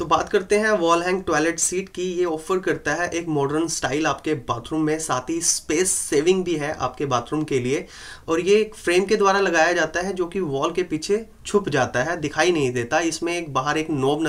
तो बात करते हैं वॉल हैंग टॉयलेट सीट की ये ऑफर करता है एक मॉडर्न स्टाइल आपके बाथरूम में साथ ही स्पेस सेविंग भी है आपके बाथरूम के लिए और ये एक फ्रेम के द्वारा लगाया जाता है जो कि वॉल के पीछे छुप जाता है दिखाई नहीं देता इसमें एक बाहर एक नोब